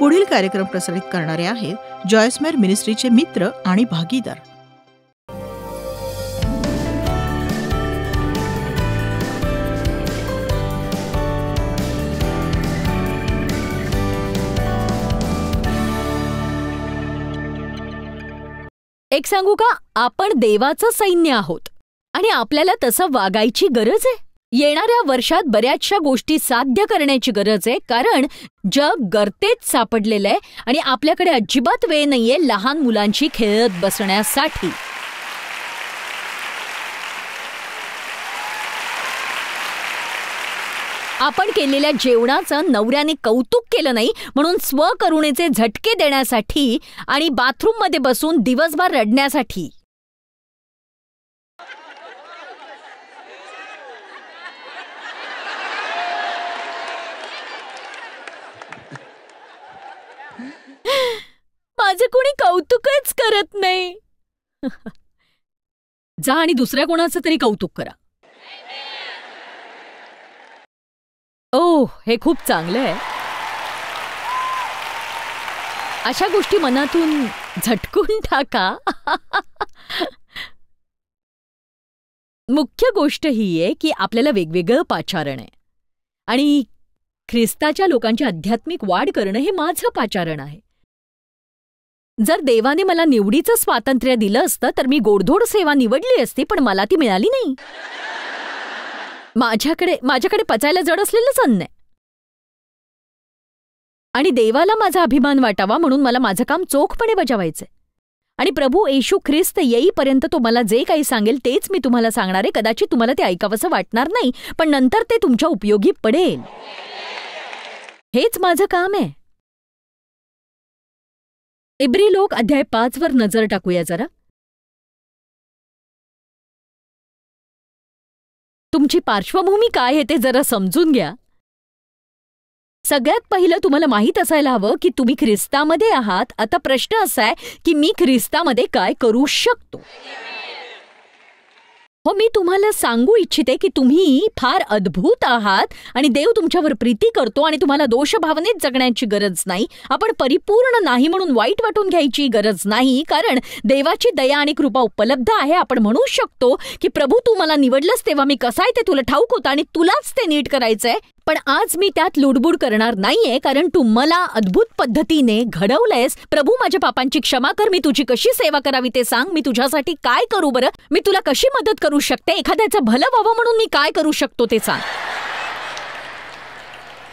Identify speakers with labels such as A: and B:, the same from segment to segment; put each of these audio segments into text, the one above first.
A: पुढील कार्यक्रम प्रसारित करणारे आहेत जॉयस्मेर मिनिस्ट्रीचे मित्र आणि भागीदार एक सांगू का आपण देवाचं सैन्य आहोत आणि आपल्याला तसं वागायची गरज आहे येणाऱ्या वर्षात बऱ्याचशा गोष्टी साध्य करण्याची गरज आहे कारण जग गर्तेत सापडलेलं आहे आणि आपल्याकडे अजिबात वेळ नाहीये लहान मुलांची खेळत बसण्यासाठी आपण केलेल्या जेवणाचं नवऱ्याने कौतुक केलं नाही म्हणून स्वकरुणेचे झटके देण्यासाठी आणि बाथरूममध्ये बसून दिवसभर रडण्यासाठी माझे कोणी कौतुकच करत नाही जा आणि दुसऱ्या कोणाचं तरी कौतुक करा ओ हे खूप चांगलं आहे अशा गोष्टी मनातून झटकून टाका मुख्य गोष्ट ही आहे की आपल्याला वेगवेगळं पाचारण आहे आणि ख्रिस्ताच्या लोकांची आध्यात्मिक वाढ करणं हे माझं पाचारण आहे जर देवाने मला निवडीचं स्वातंत्र्य दिलं असतं तर मी गोडधोड सेवा निवडली असती पण मला ती मिळाली नाही माझ्याकडे माझ्याकडे पचायला जड असलेलंच अन्न आहे आणि देवाला माझा अभिमान वाटावा म्हणून मला माझं काम चोखपणे बजावायचंय आणि प्रभू येशू ख्रिस्त येईपर्यंत तो मला जे काही सांगेल तेच मी तुम्हाला सांगणार आहे कदाचित तुम्हाला ते ऐकावंसं वाटणार नाही पण नंतर ते तुमच्या उपयोगी पडेल हेच माझं काम आहे
B: इब्री लोक अध्याय वर नजर टाकूया जरा तुमची पार्श्वभूमी काय आहे ते जरा समजून घ्या सगळ्यात पहिलं तुम्हाला माहीत असायला हवं
A: की तुम्ही ख्रिस्तामध्ये आहात आता प्रश्न असा आहे की मी ख्रिस्तामध्ये काय करू शकतो हो मी तुम्हाला सांगू इच्छिते की तुम्ही फार अद्भुत आहात आणि देव तुमच्यावर प्रीती करतो आणि तुम्हाला भावनेत जगण्याची गरज नाही आपण परिपूर्ण नाही म्हणून वाईट वाटून घ्यायची गरज नाही कारण देवाची दया आणि कृपा उपलब्ध आहे आपण म्हणू शकतो की प्रभू तू मला निवडलंस तेव्हा मी कसा आहे ते तुला ठाऊक होतं आणि तुलाच ते नीट करायचंय पण आज मी त्यात लुडबुड करणार नाहीये कारण तू मला अद्भुत पद्धतीने घडवलंयस प्रभू माझ्या पापांची क्षमा कर मी तुझी कशी सेवा करावी ते सांग मी तुझ्यासाठी काय करू बरं मी तुला कशी मदत करू शकते एखाद्याचं भलं व्हावं म्हणून मी काय करू शकतो ते सांग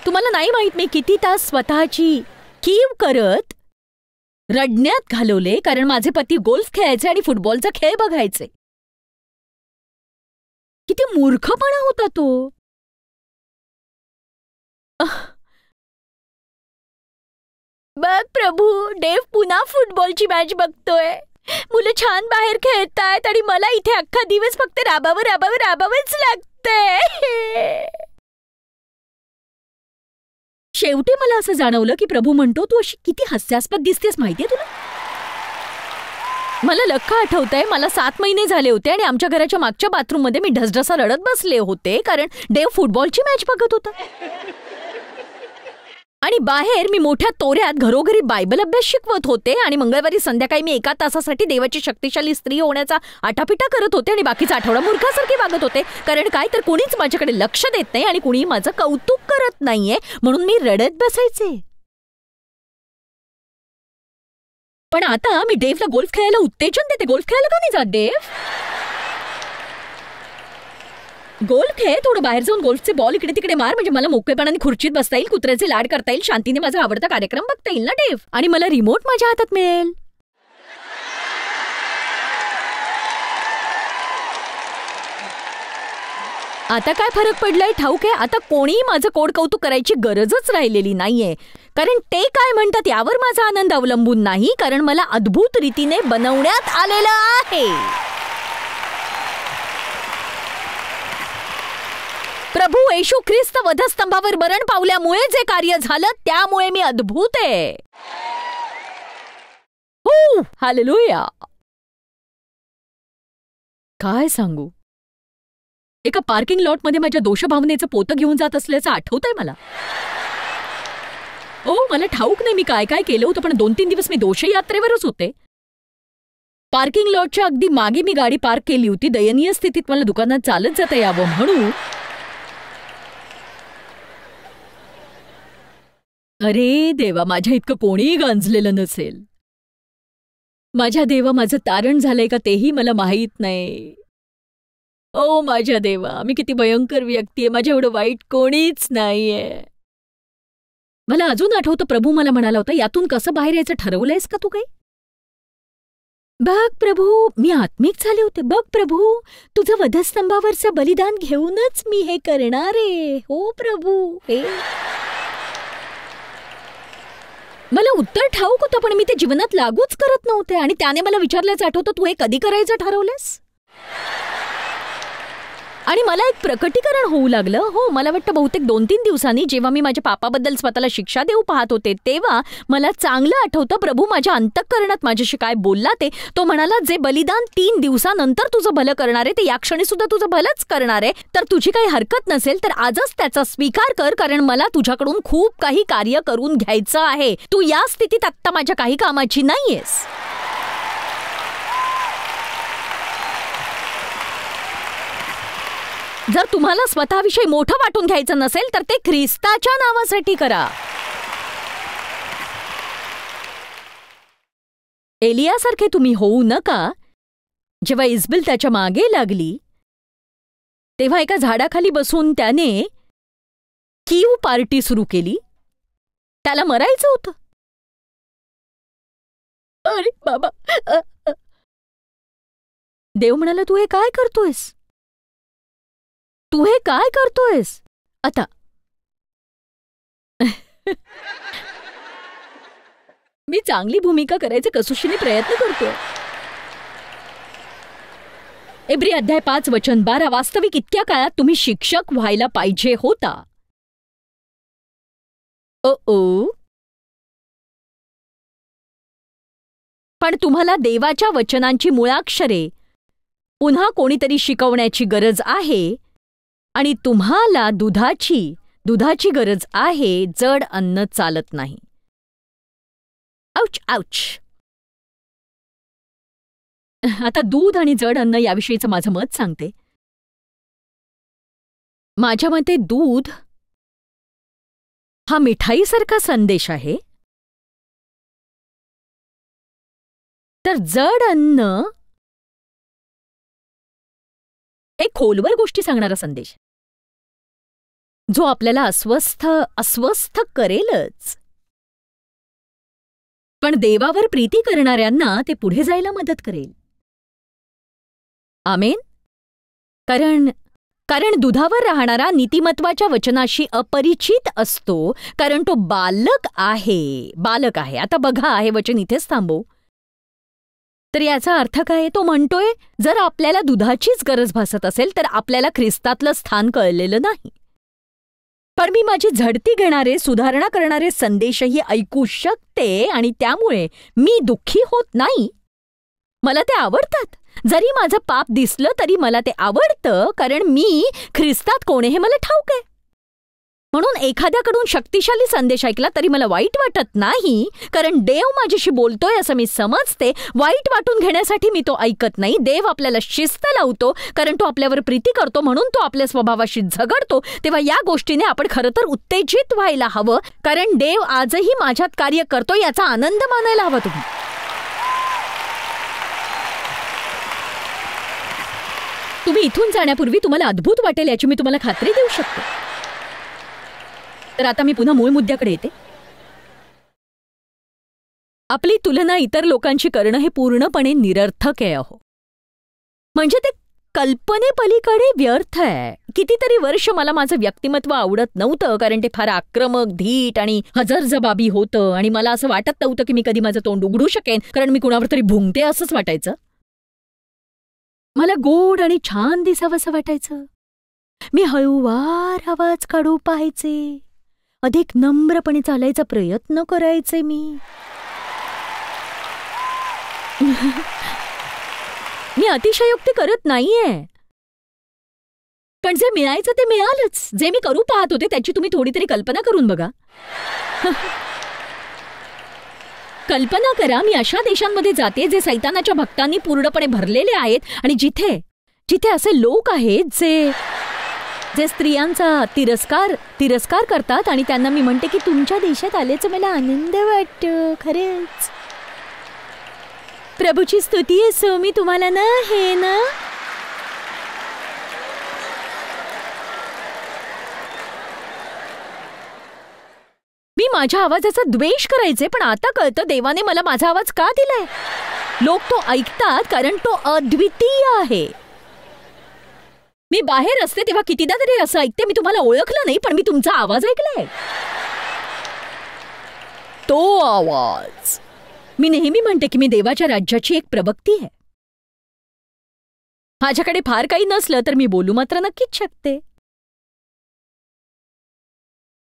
A: तुम्हाला नाही माहीत मी किती तास स्वतःची कीव करत रडण्यात घालवले कारण माझे पती गोल्फ खेळायचे आणि फुटबॉलचा
B: खेळ बघायचे किती मूर्खपणा होता तो बघ प्रभू डेव पुन्हा फुटबॉलची मॅच बघतोय मुलं छान बाहेर खेळतायत आणि मला इथे अख्खा दिवस फक्त राबावं राबावं राबावंच लागतंय शेवटी मला असं जाणवलं की प्रभू म्हणतो
A: तू अशी किती हास्यास्पद दिसतेस माहितीये तुला मला लख्ख आठवत आहे मला सात महिने झाले होते आणि आमच्या घराच्या मागच्या बाथरूममध्ये मी ढसढसा रडत बसले होते कारण डेव फुटबॉलची मॅच बघत होता आणि बाहेर मी मोठ्या तोऱ्यात घरोघरी बायबल अभ्यास शिकवत होते आणि मंगळवारी संध्याकाळी मी एका तासासाठी देवाची शक्तिशाली स्त्री होण्याचा आटापिटा करत होते आणि बाकीचा आठवडा मूर्खासारखी वागत होते कारण काय तर कोणीच माझ्याकडे लक्ष
B: देत नाही आणि कुणीही माझं कौतुक करत नाहीये म्हणून मी रडत बसायचे पण आता मी डेव्हला गोल्फ खेळायला उत्तेजन देते गोल्फ खेळायला का नाही जात देव गोल खेळ थोडं बाहेर जाऊन
A: गोल्फचे बॉल इकडे तिकडे मार म्हणजे मला मोकळेपणाने खुर्चीत बसता येईल कुत्र्याचे लाड करता येईल शांतीने माझा आवडता कार्यक्रम बघता येईल ना डेव आणि मला रिमोट माझ्या हातात मिळेल आता काय फरक पडलाय ठाऊक आहे आता कोणीही माझं कोड कौतुक करायची गरजच राहिलेली नाहीये कारण ते काय म्हणतात यावर माझा आनंद अवलंबून नाही कारण मला अद्भुत रीतीने बनवण्यात आलेलं आहे प्रभू येशू ख्रिस्त वधस्तंभावर मरण पावल्यामुळे जे कार्य झालं त्यामुळे मी अद्भुत आहे
B: काय सांगू एका पार्किंग लॉटमध्ये माझ्या
A: दोषभावनेचं पोतं घेऊन जात असल्याचं आठवतंय मला ओ मला ठाऊक नाही मी काय काय केलं होतं पण दोन तीन दिवस मी दोषयात्रेवरच होते पार्किंग लॉटच्या अगदी मागे मी गाडी पार्क केली होती दयनीय स्थितीत मला दुकानात चालत जाता यावं म्हणून अरे देवा माझ्या इतकं कोणीही गांजलेलं नसेल माझ्या देवा माझं तारण झालंय का तेही मला माहीत नाही ओ माझ्या देवा मी किती भयंकर व्यक्ती आहे माझ्या एवढं वाईट कोणीच नाहीये मला अजून आठवतं प्रभू मला म्हणाला होता यातून कसं बाहेर यायचं ठरवलंयस का तू काही बघ प्रभू मी आत्मिक झाले होते बघ प्रभू तुझं वधस्तंभावरचं बलिदान घेऊनच मी हे करणार आहे हो प्रभू हे मला उत्तर ठाऊक होतं पण मी ते जीवनात लागूच करत नव्हते आणि त्याने मला विचारल्याचं आठवतं तू हे कधी करायचं ठरवलंस आणि मला एक प्रकटीकरण होऊ लागलं हो मला वाटतं बहुतेक दोन तीन दिवसांनी जेव्हा मी माझ्या पापाबद्दल स्वतःला शिक्षा देऊ पाहत होते तेव्हा मला चांगलं आठवतं प्रभू माझ्या अंतःकरणात माझ्याशी काय बोलला ते तो म्हणाला जे बलिदान तीन दिवसानंतर तुझं भलं करणार आहे ते या क्षणी सुद्धा तुझं भलंच करणार आहे तर तुझी काही हरकत नसेल तर आजच त्याचा स्वीकार कर कारण मला तुझ्याकडून खूप काही कार्य करून घ्यायचं आहे तू या स्थितीत आत्ता माझ्या काही कामाची नाहीयेस जर तुम्हाला स्वतःविषयी मोठं वाटून घ्यायचं नसेल तर ते ख्रिस्ताच्या नावासाठी करा एलियासारखे तुम्ही होऊ नका जेव्हा इस्बिल त्याच्या मागे लागली तेव्हा एका झाडाखाली बसून त्याने
B: कीव पार्टी सुरू केली त्याला मरायचं होतं अरे बाबा देव म्हणाला तू हे काय करतोयस तू हे काय करतोयस आता
A: मी चांगली भूमिका करायचे कसोशीने प्रयत्न करतोय एब्री अध्याय पाच वचन बारा वास्तविक इतक्या काळात तुम्ही शिक्षक व्हायला
B: पाहिजे होता ओ ओ पण तुम्हाला देवाच्या वचनांची मुळाक्षरे
A: पुन्हा कोणीतरी शिकवण्याची गरज आहे आणि तुम्हाला
B: दुधाची दुधाची गरज आहे जड अन्न चालत नाही आउच आउच आता दूध आणि जड अन्न याविषयीचं माझं मत सांगते माझ्या मते दूध हा मिठाईसारखा संदेश आहे तर जड अन्न एक खोलवर गोष्टी सांगणारा संदेश जो आपल्याला अस्वस्थ अस्वस्थ करेलच पण देवावर प्रीती करणाऱ्यांना ते पुढे जायला मदत करेल आमेन कारण कारण दुधावर राहणारा
A: नीतिमत्वाच्या वचनाशी अपरिचित असतो कारण तो बालक आहे बालक आहे आता बघा हे वचन इथेच थांबो तर याचा अर्थ काय तो म्हणतोय जर आपल्याला दुधाचीच गरज भासत असेल तर आपल्याला ख्रिस्तातलं स्थान कळलेलं नाही पण मी माझी झडती घेणारे सुधारणा करणारे संदेशही ऐकू शकते आणि त्यामुळे मी दुःखी होत नाही मला ते आवडतात जरी माझं पाप दिसलं तरी मला ते आवडतं कारण मी ख्रिस्तात कोणे हे मला ठाऊक आहे म्हणून एखाद्याकडून शक्तिशाली संदेश ऐकला तरी मला वाईट वाटत नाही कारण देव माझ्याशी बोलतोय असं मी समजते वाईट वाटून घेण्यासाठी मी तो ऐकत नाही देव आपल्याला शिस्त लावतो कारण तो आपल्यावर प्रीती करतो म्हणून तो आपल्या स्वभावाशी झगडतो तेव्हा या गोष्टीने आपण खरं तर उत्तेजित व्हायला हवं कारण देव आजही माझ्यात कार्य करतो याचा आनंद मानायला हवा तुम्ही तुम्ही इथून जाण्यापूर्वी तुम्हाला अद्भुत वाटेल याची मी तुम्हाला खात्री देऊ शकतो तर आता मी पुन्हा मूळ मुद्द्याकडे येते आपली तुलना इतर लोकांशी करणं हे पूर्णपणे निरर्थक आहे अहो म्हणजे ते कल्पनेपलीकडे व्यर्थ आहे कितीतरी वर्ष मला माझं व्यक्तिमत्व आवडत नव्हतं कारण ते फार आक्रमक धीट आणि हजरजबाबी होतं आणि मला असं वाटत नव्हतं की मी कधी माझं तोंड उघडू शकेन कारण मी कुणावर तरी भुंगते असंच वाटायचं मला गोड आणि छान दिसावं असं वाटायचं मी हळूवार आवाज काढू पाहायचे अधिक नम्रपणे चालायचा प्रयत्न करायचे मी मी अतिशयोक्ती करत नाहीये पण जे मिळायचं ते मिळालंच जे मी करू पाहत होते त्याची तुम्ही थोडी तरी कल्पना करून बघा कल्पना करा मी अशा देशांमध्ये जाते जे सैतानाच्या भक्तांनी पूर्णपणे भरलेले आहेत आणि जिथे जिथे असे लोक आहेत जे जे स्त्रियांचा तिरस्कार तिरस्कार करतात आणि त्यांना मी म्हणते की तुमच्या देशात आल्याचं मला आनंद वाटतो खरेच प्रभूची स्तुती असो मी तुम्हाला ना हे ना मी माझ्या आवाजाचा द्वेष करायचे पण आता कळतं देवाने मला माझा आवाज का दिलाय लोक तो ऐकतात कारण तो अद्वितीय आहे मी बाहेर असते तेव्हा कितीदा तरी असं ऐकते मी तुम्हाला ओळखलं नाही पण मी तुमचा आवाज ऐकलाय तो आवाज मी नेहमी म्हणते की मी देवाच्या राज्याची एक प्रवक्ती आहे
B: माझ्याकडे फार काही नसलं तर मी बोलू मात्र नक्कीच शकते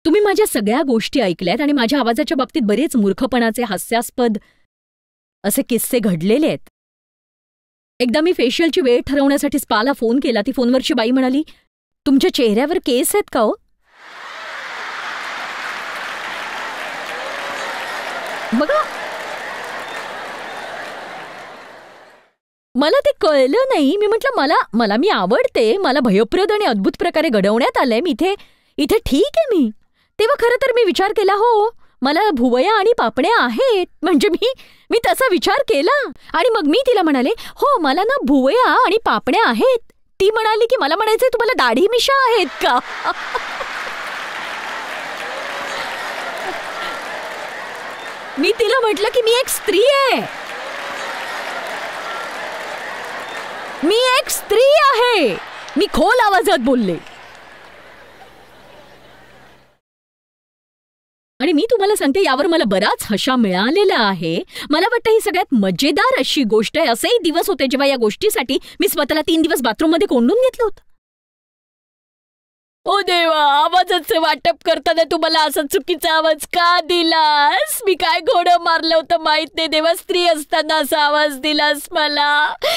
B: तुम्ही माझ्या सगळ्या गोष्टी ऐकल्यात आणि माझ्या आवाजाच्या बाबतीत बरेच मूर्खपणाचे हास्यास्पद असे किस्से घडलेले आहेत एकदा
A: मी फेशियलची वेळ ठरवण्यासाठी स्पाला फोन केला ती फोनवरची बाई म्हणाली तुमच्या चेहऱ्यावर केस आहेत का हो बघा मला ते कळलं नाही मी म्हटलं मला मला मी आवडते मला भयप्रद आणि अद्भुत प्रकारे घडवण्यात आलंय मी इथे इथे ठीक आहे मी तेव्हा खरं तर मी विचार केला हो, हो. मला भुवया आणि पापण्या आहेत म्हणजे मी मी तसा विचार केला आणि मग मी तिला म्हणाले हो मला ना भुवया आणि पापण्या आहेत ती म्हणाली की मला म्हणायचंय तुम्हाला दाढी मिशा आहेत का मी तिला म्हटलं की मी एक स्त्री आहे मी एक स्त्री आहे मी खोल आवाजात बोलले आणि मी तुम्हाला सांगते यावर मला बराच हशा मिळालेला आहे मला वाटतं ही सगळ्यात मजेदार अशी गोष्ट आहे असेही दिवस होते जेव्हा या गोष्टीसाठी मी स्वतःला तीन दिवस बाथरूममध्ये कोंडून घेतलं होतं ओ देवा आवाजच वाटप करताना तुम्हाला असा चुकीचा आवाज का दिलास मी काय घोड मारलं होतं माहित नाही देवा स्त्री असताना असा आवाज दिलास मला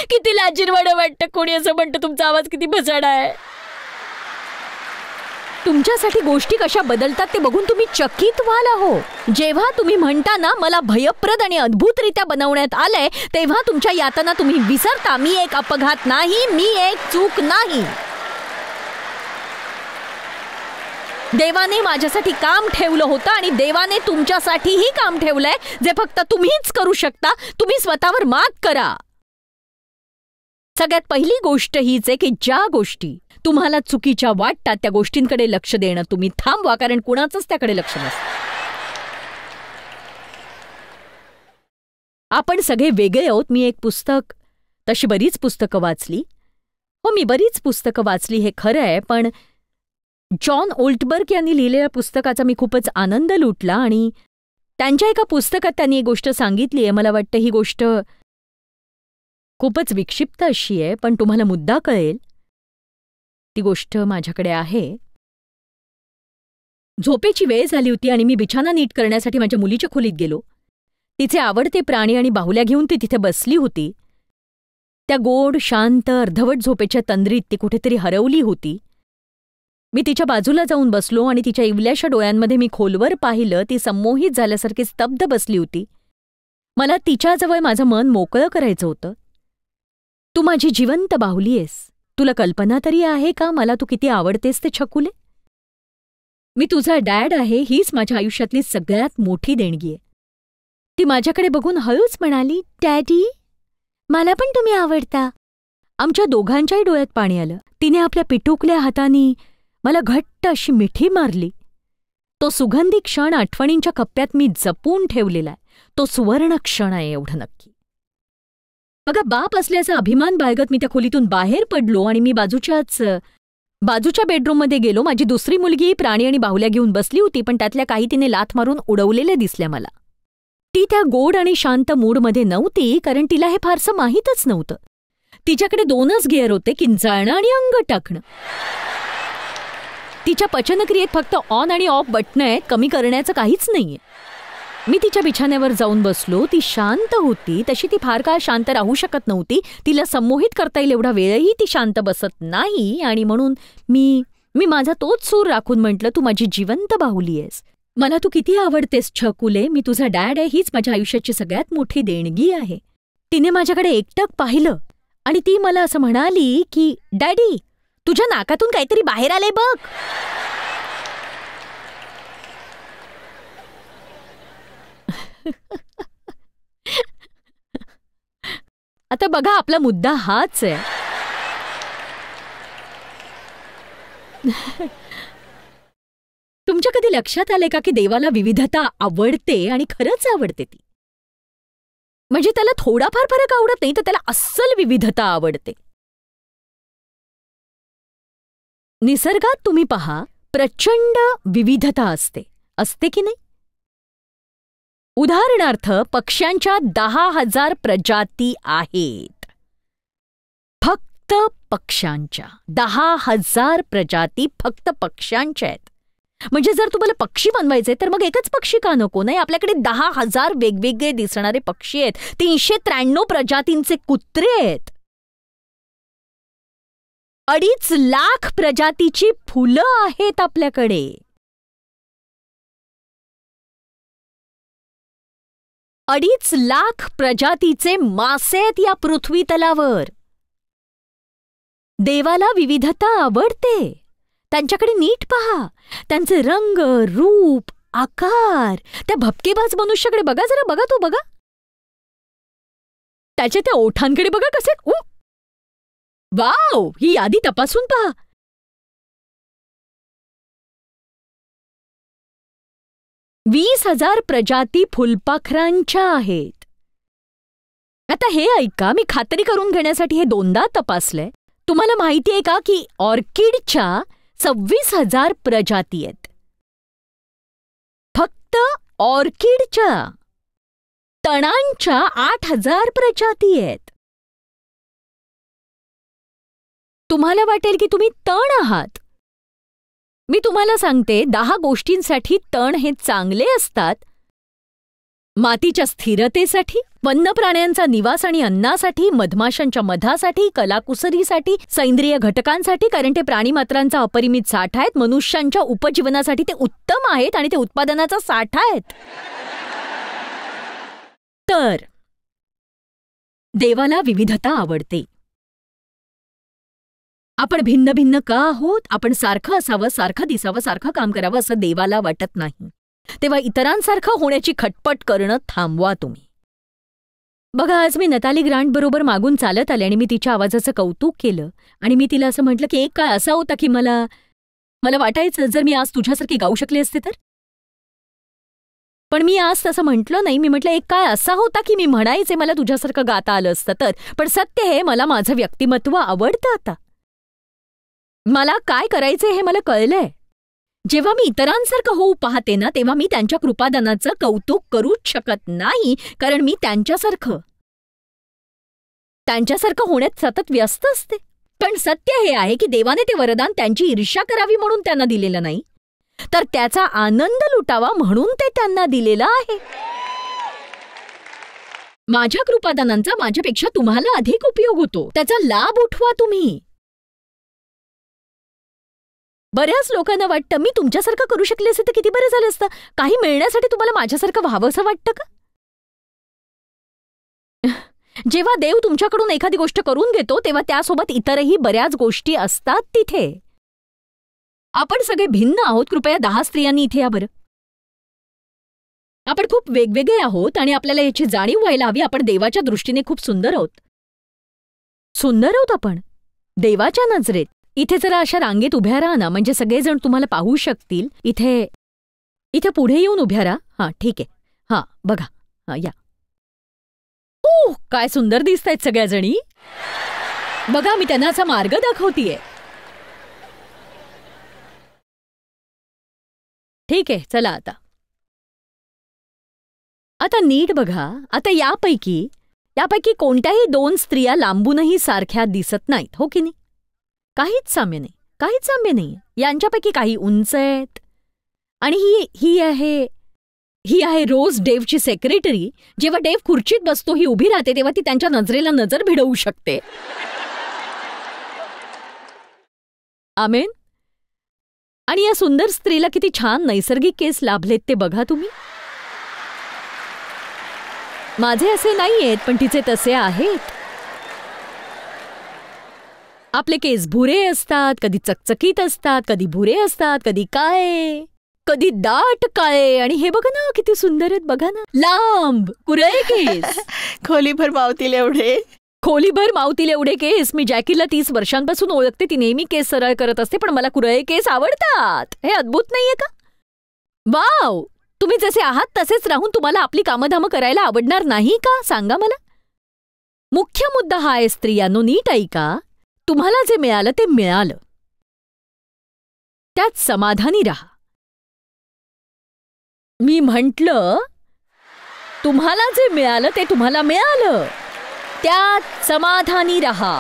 A: किती लाजीरवाड वाटतं कोणी असं म्हणतं तुमचा आवाज किती भजाडा आहे तुमच्यासाठी गोष्टी कशा बदलतात ते बघून तुम्ही चकित व्हाल हो जेव्हा तुम्ही म्हणता ना मला भयप्रद आणि अद्भुतरित्या बनवण्यात आलंय तेव्हा तुमच्या यातना तुम्ही विसरता मी एक अपघात नाही मी एक चूक नाही देवाने माझ्यासाठी काम ठेवलं होतं आणि देवाने तुमच्यासाठीही काम ठेवलंय जे फक्त तुम्हीच करू शकता तुम्ही स्वतःवर मात करा सगळ्यात पहिली गोष्ट हीच आहे की ज्या गोष्टी तुम्हाला चुकीच्या वाटतात त्या गोष्टींकडे लक्ष देणं तुम्ही थांबवा कारण कुणाचंच त्याकडे लक्ष नसतं आपण सगळे वेगळे आहोत मी एक पुस्तक तशी बरीच पुस्तकं वाचली हो मी बरीच पुस्तकं वाचली हे खरं आहे पण जॉन ओल्टबर्ग यांनी लिहिलेल्या पुस्तकाचा मी खूपच आनंद लुटला आणि त्यांच्या एका पुस्तकात त्यांनी एक गोष्ट सांगितली आहे मला वाटतं ही गोष्ट खूपच विक्षिप्त अशी आहे पण तुम्हाला मुद्दा कळेल ती गोष्ट माझ्याकडे आहे झोपेची वेळ झाली होती आणि मी बिछाना नीट करण्यासाठी माझ्या मुलीच्या खोलीत गेलो तिचे आवडते प्राणी आणि बाहुल्या घेऊन ती तिथे बसली होती त्या गोड शांत अर्धवट झोपेच्या तंद्रीत ती कुठेतरी हरवली होती मी तिच्या बाजूला जाऊन बसलो आणि तिच्या इवल्याशा डोळ्यांमध्ये मी खोलवर पाहिलं ती संमोहित झाल्यासारखी स्तब्ध बसली होती मला तिच्याजवळ माझं मन मोकळं करायचं होतं तू माझी जिवंत आहेस तुला कल्पना तरी आहे का मला तू किती आवडतेस ते छकुले मी तुझा डॅड आहे हीच माझ्या आयुष्यातली सगळ्यात मोठी देणगी आहे ती माझ्याकडे बघून हळूच म्हणाली डॅडी मला पण तुम्ही आवडता आमच्या दोघांच्याही डोळ्यात पाणी आलं तिने आपल्या पिटुकल्या हातानी मला घट्ट अशी मिठी मारली तो सुगंधी क्षण आठवणींच्या कप्प्यात मी जपून ठेवलेला आहे तो सुवर्ण क्षण आहे एवढं नक्की अगं बाप असल्याचा अभिमान बाळगत मी त्या खोलीतून बाहेर पडलो आणि मी बाजूच्याच बाजूच्या बेडरूममध्ये गेलो माझी दुसरी मुलगी प्राणी आणि बाहुल्या घेऊन बसली होती पण त्यातल्या काही तिने लाथ मारून उडवलेल्या दिसल्या मला ती त्या गोड आणि शांत मूडमध्ये नव्हती कारण तिला हे फारसं माहीतच नव्हतं तिच्याकडे दोनच गिअर होते किंचाळणं आणि अंग टाकणं तिच्या पचनक्रियेत फक्त ऑन आणि ऑफ बटणं आहेत कमी करण्याचं काहीच नाहीये मी तिच्या बिछाण्यावर जाऊन बसलो ती शांत होती तशी ती फार काळ शांत राहू शकत नव्हती तिला संमोहित करता येईल एवढा वेळही ती शांत बसत नाही आणि म्हणून मी मी माझा तोच सूर राखून म्हटलं तू माझी जिवंत बाहुली आहेस मला तू किती आवडतेस छकुले मी तुझा डॅड आहे हीच माझ्या आयुष्याची सगळ्यात मोठी देणगी आहे तिने माझ्याकडे एकटक पाहिलं आणि ती मला असं म्हणाली की डॅडी तुझ्या नाकातून काहीतरी बाहेर आले बघ आता बघा आपला मुद्दा हाच आहे तुमच्या कधी लक्षात आले का की देवाला विविधता आवडते आणि खरंच आवडते
B: ती म्हणजे त्याला थोडाफार फरक आवडत नाही तर त्याला अस्सल विविधता आवडते निसर्गात तुम्ही पहा प्रचंड विविधता असते असते की नाही
A: उदाहरणार्थ पक्ष्यांच्या दहा हजार प्रजाती आहेत फक्त पक्ष्यांच्या दहा हजार प्रजाती फक्त पक्ष्यांच्या आहेत म्हणजे जर तुम्हाला पक्षी बनवायचे तर मग एकच पक्षी का नको नाही आपल्याकडे दहा हजार वेगवेगळे दिसणारे पक्षी आहेत तीनशे त्र्याण्णव प्रजातींचे कुत्रे आहेत
B: अडीच लाख प्रजातीची फुलं आहेत आपल्याकडे अडीच लाख प्रजातीचे मासेत या पृथ्वी तलावर
A: देवाला विविधता आवडते त्यांच्याकडे नीट पहा त्यांचे रंग रूप आकार त्या भपकेबाज मनुष्याकडे बघा
B: जरा बघा तो बघा त्याच्या त्या ओठांकडे बघा कसे वाव ही यादी तपासून पहा वीस हजार प्रजाती फुलपाखरांच्या आहेत आता हे ऐका मी खात्री करून घेण्यासाठी हे
A: दोनदा तपासलंय तुम्हाला माहिती आहे का की ऑर्किडच्या सव्वीस हजार
B: प्रजाती आहेत फक्त ऑर्किडच्या तणांच्या आठ हजार प्रजाती आहेत तुम्हाला वाटेल की तुम्ही तण आहात मी तुम्हाला सांगते दहा गोष्टींसाठी तण हे चांगले असतात
A: मातीच्या स्थिरतेसाठी वन्य प्राण्यांचा निवास आणि अन्नासाठी मधमाशांच्या मधासाठी कलाकुसरीसाठी सैंद्रिय घटकांसाठी कारण ते प्राणीमात्रांचा अपरिमित साठा आहेत मनुष्यांच्या उपजीवनासाठी ते उत्तम आहेत आणि ते उत्पादनाचा साठा आहेत
B: तर देवाला विविधता आवडते आपण भिन्न भिन्न का आहोत आपण सारखं असावं सारखं दिसावं
A: सारखं काम करावं असं देवाला वाटत नाही तेव्हा इतरांसारखं होण्याची खटपट करणं थांबवा तुम्ही बघा आज मी नताली ग्रांट बरोबर मागून चालत आले आणि मी तिच्या आवाजाचं कौतुक केलं आणि मी तिला असं म्हटलं की एक काळ असा होता की मला मला वाटायचं जर मी आज तुझ्यासारखी गाऊ शकले असते तर पण मी आज तसं म्हटलं नाही मी म्हटलं एक काळ असा होता की मी म्हणायचे मला तुझ्यासारखं गाता आलं असतं तर पण सत्य हे मला माझं व्यक्तिमत्व आवडतं आता मला काय करायचे हे मला कळलंय जेव्हा मी इतरांसारखं होऊ पाहते ना तेव्हा मी त्यांच्या कृपादानाचं कौतुक करूच शकत नाही कारण मी त्यांच्यासारखं त्यांच्यासारखं होण्यात सतत व्यस्त असते पण सत्य हे आहे की देवाने ते वरदान त्यांची ईर्ष्या करावी म्हणून त्यांना दिलेलं नाही तर त्याचा आनंद लुटावा म्हणून ते त्यांना दिलेलं आहे
B: माझ्या कृपादानांचा माझ्यापेक्षा तुम्हाला अधिक उपयोग होतो त्याचा लाभ उठवा तुम्ही बऱ्याच लोकांना वाटतं
A: मी तुमच्यासारखं करू शकले असते तर किती बरं झालं असतं काही मिळण्यासाठी तुम्हाला माझ्यासारखं असं वाटतं का जेव्हा देव तुमच्याकडून एखादी गोष्ट करून घेतो तेव्हा त्यासोबत इतरही बऱ्याच गोष्टी असतात तिथे आपण सगळे भिन्न आहोत कृपया दहा स्त्रियांनी इथे या बरं आपण खूप वेगवेगळे आहोत आणि आपल्याला याची जाणीव व्हायला हवी आपण देवाच्या दृष्टीने खूप सुंदर आहोत सुंदर आहोत आपण देवाच्या नजरेत इथे जरा अशा रांगेत उभ्या राहा ना म्हणजे सगळेजण तुम्हाला पाहू शकतील इथे इथे पुढे येऊन उभ्या राहा हां ठीक आहे हां बघा हां या ओह काय सुंदर दिसत आहेत सगळ्याजणी
B: बघा मी त्यांना असा मार्ग दाखवतीये ठीक आहे चला आता आता नीट बघा आता यापैकी यापैकी कोणत्याही दोन स्त्रिया लांबूनही सारख्या
A: दिसत नाहीत हो की नाही काहीच साम्य नाही काहीच साम्य नाही यांच्यापैकी काही उंच आहेत आणि ही ही आहे ही आहे रोज डेव्हची सेक्रेटरी जेव्हा डेव्ह खुर्चीत बसतो ही उभी राहते तेव्हा ती त्यांच्या नजरेला नजर भिडवू शकते आमेन आणि या सुंदर स्त्रीला किती छान नैसर्गिक केस लाभलेत ते बघा तुम्ही माझे असे नाही आहेत पण तिचे तसे आहेत आपले केस भुरे असतात कधी चकचकीत असतात कधी भुरे असतात कधी काळे कधी दाट काळे आणि हे बघा ना किती सुंदर आहेत बघा ना लांब कुरळे केस खोलीभर मावतील एवढे खोलीभर मावतील एवढे केस मी जॅकीला तीस वर्षांपासून ओळखते ती नेहमी केस सरळ करत असते पण मला कुरळे केस आवडतात हे अद्भुत नाहीये का वाव तुम्ही जसे आहात तसेच राहून तुम्हाला आपली कामधाम करायला आवडणार नाही का सांगा मला मुख्य मुद्दा हा आहे स्त्रियांनो नीट
B: ऐका तुम्हाला जे मिळालं ते मिळालं त्यात समाधानी राहा मी म्हटलं
A: तुम्हाला जे मिळालं ते तुम्हाला मिळालं त्यात समाधानी राहा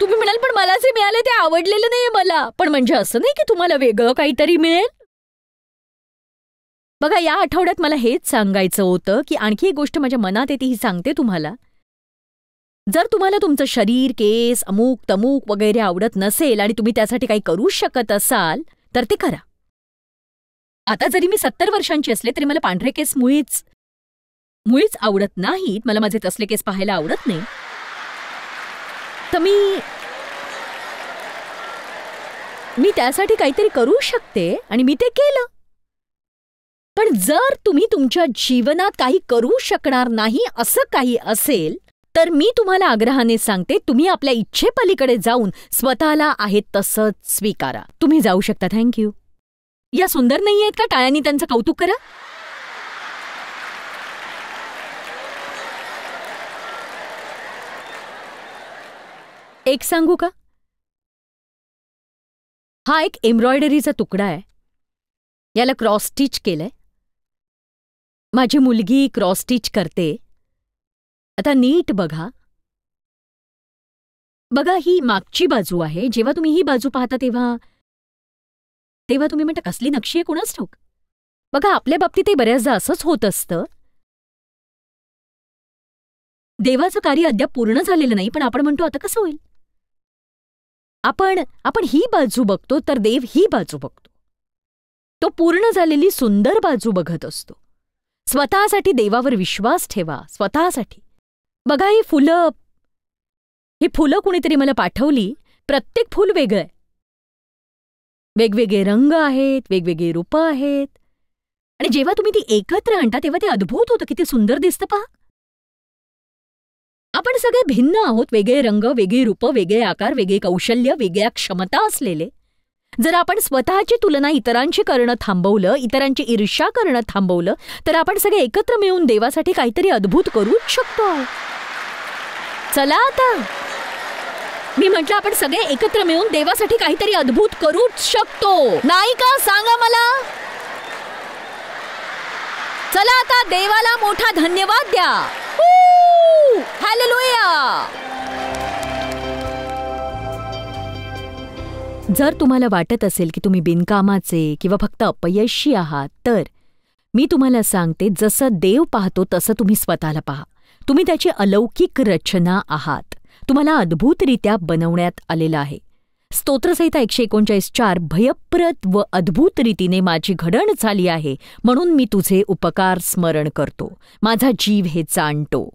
A: तुम्ही म्हणाल पण मला जे मिळाले ते आवडलेलं नाहीये मला पण म्हणजे असं नाही की तुम्हाला वेगळं काहीतरी मिळेल बघा या आठवड्यात मला हेच सांगायचं होतं की आणखी एक गोष्ट माझ्या मनात येते ही सांगते तुम्हाला जर तुम्हाला तुमचं शरीर केस अमूक तमूक वगैरे आवडत नसेल आणि तुम्ही त्यासाठी काही करू शकत असाल तर ते करा आता जरी मी सत्तर वर्षांची असले तरी मला पांढरे केस मुळीच मुळीच आवडत नाहीत मला माझे तसले केस पाहायला आवडत नाही तर मी मी त्यासाठी काहीतरी करू शकते आणि मी ते केलं पण जर तुम्ही तुमच्या जीवनात काही करू शकणार नाही असं काही असेल तर मी तुम्हाला आग्रहाने सांगते तुम्ही आपल्या इच्छेपलीकडे जाऊन स्वतःला आहे तसंच स्वीकारा तुम्ही जाऊ शकता थँक्यू या सुंदर नाही आहेत का टाळ्यांनी त्यांचं कौतुक करा
B: एक सांगू का हा एक एम्ब्रॉयडरीचा तुकडा आहे याला क्रॉस स्टिच केलंय माझी
A: मुलगी क्रॉस स्टिच करते आता नीट बघा बघा ही मागची बाजू आहे जेव्हा तुम्ही ही बाजू पाहता तेव्हा
B: तेव्हा तुम्ही म्हणता कसली नक्षी आहे कोणाच ठोक बघा आपल्या बाबतीत ते बऱ्याचदा असंच होत असतं देवाचं कार्य अद्याप पूर्ण झालेलं नाही पण आपण म्हणतो आता कसं होईल आपण आपण ही बाजू बघतो तर देव ही
A: बाजू बघतो तो पूर्ण झालेली सुंदर बाजू बघत असतो स्वतःसाठी देवावर विश्वास ठेवा स्वतःसाठी बघा ही फुलं ही फुलं कुणीतरी मला पाठवली प्रत्येक फूल वेगळं वेगवेगळे रंग आहेत वेगवेगळी रूप आहेत आणि जेव्हा तुम्ही ती एकत्र आणता तेव्हा ते अद्भुत होतं किती सुंदर दिसतं पहा आपण सगळे भिन्न आहोत वेगळे रंग वेगळी रूपं वेगळे आकार वेगळे कौशल्य वेगळ्या क्षमता असलेले जर आपण स्वतःची तुलना इतरांशी करणं थांबवलं इतरांची ईर्ष्या करणं थांबवलं तर आपण सगळे एकत्र मिळून देवासाठी काहीतरी अद्भुत करूच शकतो चला आता मी म्हटलं आपण सगळे एकत्र मिळून देवासाठी काहीतरी अद्भुत करूच शकतो नाही का सांगा मला चला आता देवाला मोठा धन्यवाद द्या जर तुम्हाला वाटत असेल की तुम्ही बिनकामाचे किंवा फक्त अपयशी आहात तर मी तुम्हाला सांगते जसं देव पाहतो तसं तुम्ही स्वतःला पहा तुम्ही त्याची अलौकिक रचना आहात तुम्हाला अद्भुतरित्या बनवण्यात आलेलं आहे स्तोत्रसहिता एकशे एकोणचाळीस चार भयप्रत व अद्भुत रीतीने माझी घडण झाली आहे म्हणून मी तुझे उपकार स्मरण करतो माझा जीव हे जाणतो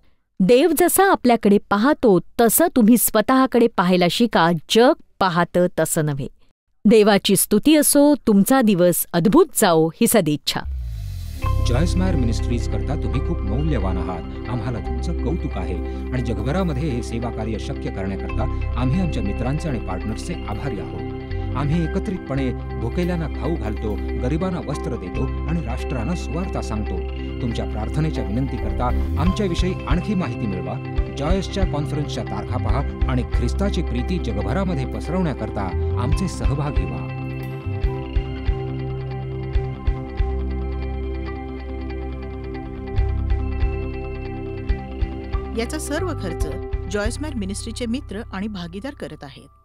A: देव जसा आपल्याकडे पाहतो तसं तुम्ही स्वतःकडे पाहायला शिका जग पाहतं तसं नव्हे देवाची स्तुती असो तुमचा दिवस अद्भुत जाओ ही सदिच्छा जॉयस मायर मिनिस्ट्रीज करता तुम्ही खूप मौल्यवान आहात आम्हाला तुमचं कौतुक आहे आणि जगभरामध्ये हे सेवा कार्य शक्य करण्याकरता आम्ही आमच्या मित्रांचे आणि पार्टनर्सचे आभारी आहोत आम्ही एकत्रितपणे भुकेल्यांना खाऊ घालतो गरिबांना वस्त्र देतो आणि राष्ट्रांना सुवार्ता सांगतो तुमच्या प्रार्थनेच्या विनंती करता आमच्याविषयी आणखी माहिती मिळवा जॉयसच्या कॉन्फरन्सच्या तारखा पहा आणि ख्रिस्ताची प्रीती जगभरामध्ये पसरवण्याकरता आमचे सहभाग व्हा याचा सर्व खर्च जॉयस्मॅर मिनिस्ट्रीचे मित्र आणि भागीदार करत आहेत